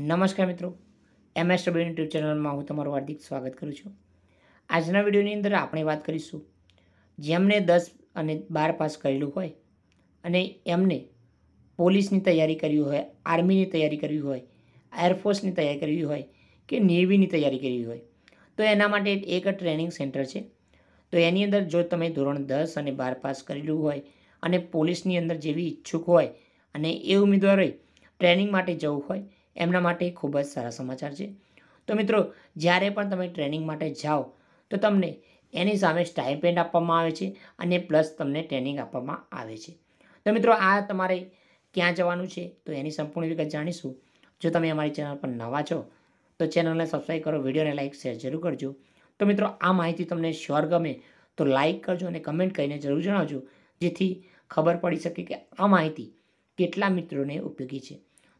નમસ્કાર મિત્રો MS W YouTube ચેનલમાં હું તમારું હાર્દિક સ્વાગત કરું છું આજના વિડીયોની અંદર આપણે વાત કરીશું જેમને દસ અને બાર પાસ કરેલું હોય અને એમને પોલીસની તૈયારી કરવી હોય આર્મીની તૈયારી કરવી હોય એરફોર્સની તૈયારી કરવી હોય કે નેવીની તૈયારી કરવી હોય તો એના માટે એક ટ્રેનિંગ સેન્ટર છે તો એની અંદર જો તમે ધોરણ દસ અને બાર પાસ કરેલું હોય અને પોલીસની અંદર જેવી ઈચ્છુક હોય અને એ ઉમેદવારોએ ટ્રેનિંગ માટે જવું હોય એમના માટે ખૂબ જ સારા સમાચાર છે તો મિત્રો જ્યારે પણ તમે ટ્રેનિંગ માટે જાઓ તો તમને એની સામે સ્ટાઇપેન્ડ આપવામાં આવે છે અને પ્લસ તમને ટ્રેનિંગ આપવામાં આવે છે તો મિત્રો આ તમારે ક્યાં જવાનું છે તો એની સંપૂર્ણ વિગત જાણીશું જો તમે અમારી ચેનલ પર નવા છો તો ચેનલને સબસ્ક્રાઈબ કરો વિડીયોને લાઇક શેર જરૂર કરજો તો મિત્રો આ માહિતી તમને શ્યોર ગમે તો લાઇક કરજો અને કમેન્ટ કરીને જરૂર જણાવજો જેથી ખબર પડી શકે કે આ માહિતી કેટલા મિત્રોને ઉપયોગી છે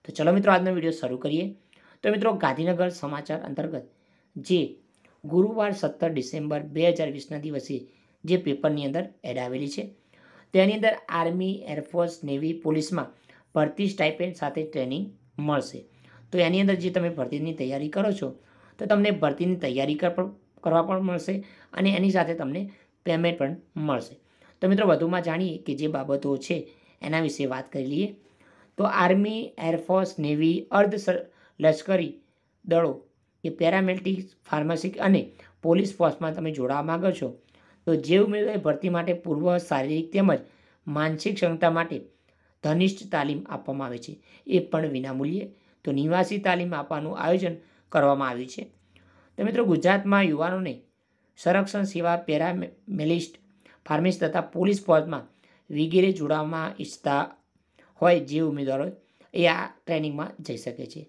તો ચલો મિત્રો આજનો વિડીયો શરૂ કરીએ તો મિત્રો ગાંધીનગર સમાચાર અંતર્ગત જે ગુરુવાર સત્તર ડિસેમ્બર બે હજાર વીસના દિવસે જે પેપરની અંદર એડ આવેલી છે તેની અંદર આર્મી એરફોર્સ નેવી પોલીસમાં ભરતી સ્ટાઇપેન્ડ સાથે ટ્રેનિંગ મળશે તો એની અંદર જે તમે ભરતીની તૈયારી કરો છો તો તમને ભરતીની તૈયારી કરવા પણ મળશે અને એની સાથે તમને પેમેન્ટ પણ મળશે તો મિત્રો વધુમાં જાણીએ કે જે બાબતો છે એના વિશે વાત કરી લઈએ તો આર્મી એરફોર્સ નેવી અર્ધ લશ્કરી દળો કે પેરામિલિટરી ફાર્માસી અને પોલીસ ફોર્સમાં તમે જોડાવા માગો છો તો જે ઉમેદવારી ભરતી માટે પૂર્વ શારીરિક તેમજ માનસિક ક્ષમતા માટે ધનિષ્ઠ તાલીમ આપવામાં આવે છે એ પણ વિનામૂલ્યે તો નિવાસી તાલીમ આપવાનું આયોજન કરવામાં આવ્યું છે તો મિત્રો ગુજરાતમાં યુવાનોને સંરક્ષણ સેવા પેરામેલિસ્ટ ફાર્મિસ્ટ તથા પોલીસ ફોર્સમાં વિગેરે જોડાવામાં ઈચ્છતા હોય જે ઉમેદવારો એ આ ટ્રેનિંગમાં જઈ શકે છે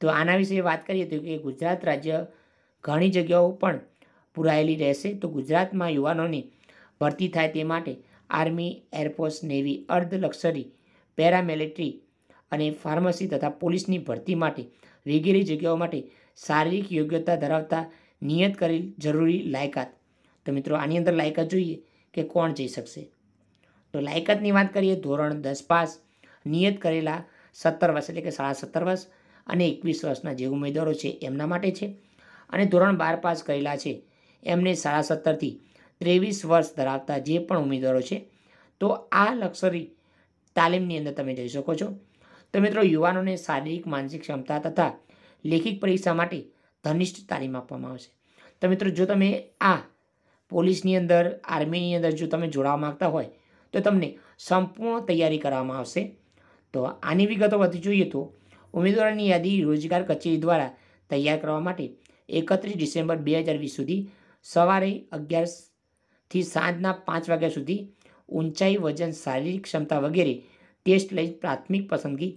તો આના વિશે વાત કરીએ તો કે ગુજરાત રાજ્ય ઘણી જગ્યાઓ પણ પુરાયેલી રહેશે તો ગુજરાતમાં યુવાનોની ભરતી થાય તે માટે આર્મી એરફોર્સ નેવી અર્ધલક્ષરી લક્ઝરી પેરામિલિટરી અને ફાર્મસી તથા પોલીસની ભરતી માટે વગેરે જગ્યાઓ માટે શારીરિક યોગ્યતા ધરાવતા નિયત કરેલ જરૂરી લાયકાત તો મિત્રો આની અંદર લાયકાત જોઈએ કે કોણ જઈ શકશે તો લાયકાતની વાત કરીએ ધોરણ દસ પાસ નિયત કરેલા સત્તર વર્ષ એટલે કે સાડા સત્તર વર્ષ અને એકવીસ વર્ષના જે ઉમેદવારો છે એમના માટે છે અને ધોરણ બાર પાસ કરેલા છે એમને સાડા સત્તરથી ત્રેવીસ વર્ષ ધરાવતા જે પણ ઉમેદવારો છે તો આ લક્ષરી તાલીમની અંદર તમે જઈ શકો છો તો મિત્રો યુવાનોને શારીરિક માનસિક ક્ષમતા તથા લેખિત પરીક્ષા માટે ધનિષ્ઠ તાલીમ આપવામાં આવશે તો મિત્રો જો તમે આ પોલીસની અંદર આર્મીની અંદર જો તમે જોડાવા માગતા હોય તો તમને સંપૂર્ણ તૈયારી કરવામાં આવશે તો આની વિગતો વધુ જોઈએ તો ઉમેદવારોની યાદી રોજગાર કચેરી દ્વારા તૈયાર કરવા માટે એકત્રીસ ડિસેમ્બર બે હજાર વીસ સુધી સવારે અગિયારથી સાંજના પાંચ વાગ્યા સુધી ઊંચાઈ વજન શારીરિક ક્ષમતા વગેરે ટેસ્ટ લઈ પ્રાથમિક પસંદગી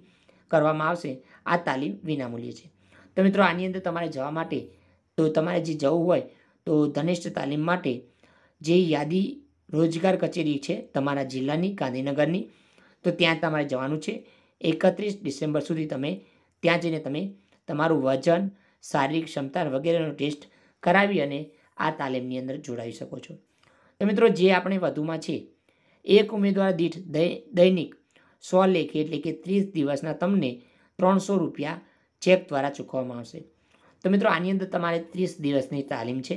કરવામાં આવશે આ તાલીમ વિનામૂલ્ય છે તો મિત્રો આની અંદર તમારે જવા માટે તો તમારે જે જવું હોય તો ધનિષ્ઠ તાલીમ માટે જે યાદી રોજગાર કચેરી છે તમારા જિલ્લાની ગાંધીનગરની તો ત્યાં તમારે જવાનું છે એકત્રીસ ડિસેમ્બર સુધી તમે ત્યાં જઈને તમે તમારું વજન શારીરિક ક્ષમતા વગેરેનો ટેસ્ટ કરાવી અને આ તાલીમની અંદર જોડાવી શકો છો તો મિત્રો જે આપણે વધુમાં છે એક ઉમેદવાર દીઠ દૈનિક સો લેખે એટલે કે ત્રીસ દિવસના તમને ત્રણસો રૂપિયા ચેક દ્વારા ચૂકવવામાં આવશે તો મિત્રો આની અંદર તમારે ત્રીસ દિવસની તાલીમ છે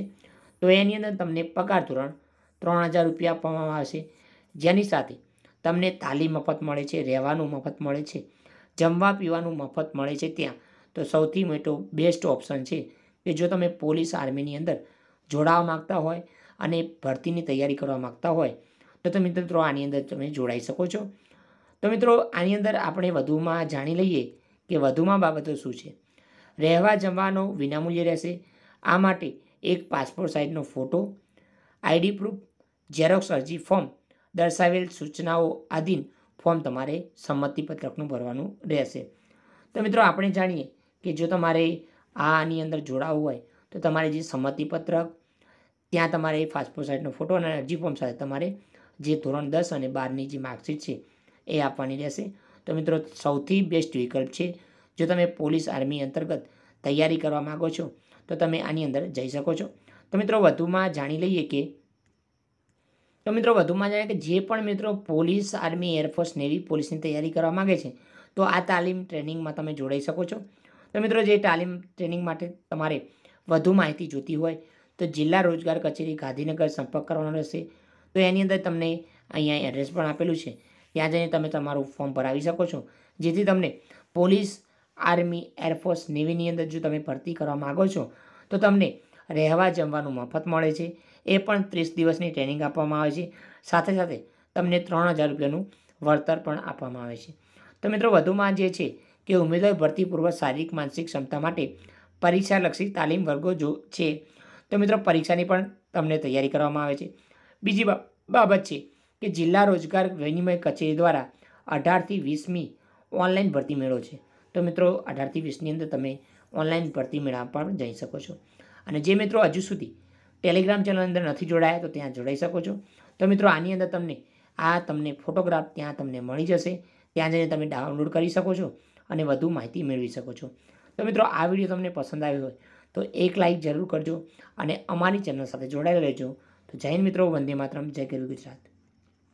તો એની અંદર તમને પગાર ધોરણ ત્રણ હજાર રૂપિયા આપવામાં આવશે જેની સાથે તમને તાલીમ મફત મળે છે રહેવાનું મફત મળે છે જમવા પીવાનું મફત મળે છે ત્યાં તો સૌથી મોટો બેસ્ટ ઓપ્શન છે કે જો તમે પોલીસ આર્મીની અંદર જોડાવા માગતા હોય અને ભરતીની તૈયારી કરવા માગતા હોય તો તમે મિત્રો આની અંદર તમે જોડાઈ શકો છો તો મિત્રો આની અંદર આપણે વધુમાં જાણી લઈએ કે વધુમાં બાબતો શું છે રહેવા જમવાનો વિનામૂલ્ય રહેશે આ માટે એક પાસપોર્ટ સાઇઝનો ફોટો આઈડી પ્રૂફ ઝેરોક્સ અરજી ફોર્મ દર્શાવેલ સૂચનાઓ આધીન ફોર્મ તમારે સંમતિપત્રકનું ભરવાનું રહેશે તો મિત્રો આપણે જાણીએ કે જો તમારે આની અંદર જોડાવવું હોય તો તમારે જે સંમતિપત્રક ત્યાં તમારે પાસપોર્ટ સાઇઝનો ફોટો અને અરજી ફોર્મ સાથે તમારે જે ધોરણ દસ અને બારની જે માર્કશીટ છે એ આપવાની રહેશે તો મિત્રો સૌથી બેસ્ટ વિકલ્પ છે જો તમે પોલીસ આર્મી અંતર્ગત તૈયારી કરવા માગો છો તો તમે આની અંદર જઈ શકો છો તો મિત્રો વધુમાં જાણી લઈએ કે તો મિત્રો વધુમાં જાય કે જે પણ મિત્રો પોલીસ આર્મી એરફોર્સ નેવી પોલીસની તૈયારી કરવા માગે છે તો આ તાલીમ ટ્રેનિંગમાં તમે જોડાઈ શકો છો તો મિત્રો જે તાલીમ ટ્રેનિંગ માટે તમારે વધુ માહિતી જોતી હોય તો જિલ્લા રોજગાર કચેરી ગાંધીનગર સંપર્ક કરવાનો રહેશે તો એની અંદર તમને અહીંયા એડ્રેસ પણ આપેલું છે ત્યાં જઈને તમે તમારું ફોર્મ ભરાવી શકો છો જેથી તમને પોલીસ આર્મી એરફોર્સ નેવીની અંદર જો તમે ભરતી કરવા માગો છો તો તમને રહેવા જમવાનું મફત મળે છે એ પણ ત્રીસ દિવસની ટ્રેનિંગ આપવામાં આવે છે સાથે સાથે તમને ત્રણ હજાર રૂપિયાનું વળતર પણ આપવામાં આવે છે તો મિત્રો વધુમાં જે છે કે ઉમેદવાર ભરતીપૂર્વક શારીરિક માનસિક ક્ષમતા માટે પરીક્ષાલક્ષી તાલીમ વર્ગો જો છે તો મિત્રો પરીક્ષાની પણ તમને તૈયારી કરવામાં આવે છે બીજી બાબત છે કે જિલ્લા રોજગાર વિનિમય કચેરી દ્વારા અઢારથી વીસમી ઓનલાઈન ભરતી મેળો છે તો મિત્રો અઢારથી વીસની અંદર તમે ઓનલાઈન ભરતી મેળા પણ જઈ શકો છો અને જે મિત્રો હજુ સુધી ટેલિગ્રામ ચેનલ અંદર નથી જોડાયા તો ત્યાં જોડાઈ શકો છો તો મિત્રો આની અંદર તમને આ તમને ફોટોગ્રાફ ત્યાં તમને મળી જશે ત્યાં જઈને તમે ડાઉનલોડ કરી શકો છો અને વધુ માહિતી મેળવી શકો છો તો મિત્રો આ વિડીયો તમને પસંદ આવ્યો હોય તો એક લાઇક જરૂર કરજો અને અમારી ચેનલ સાથે જોડાયેલા રહેજો તો જૈન મિત્રો વંદે માત્રમ જય ગરુ ગુજરાત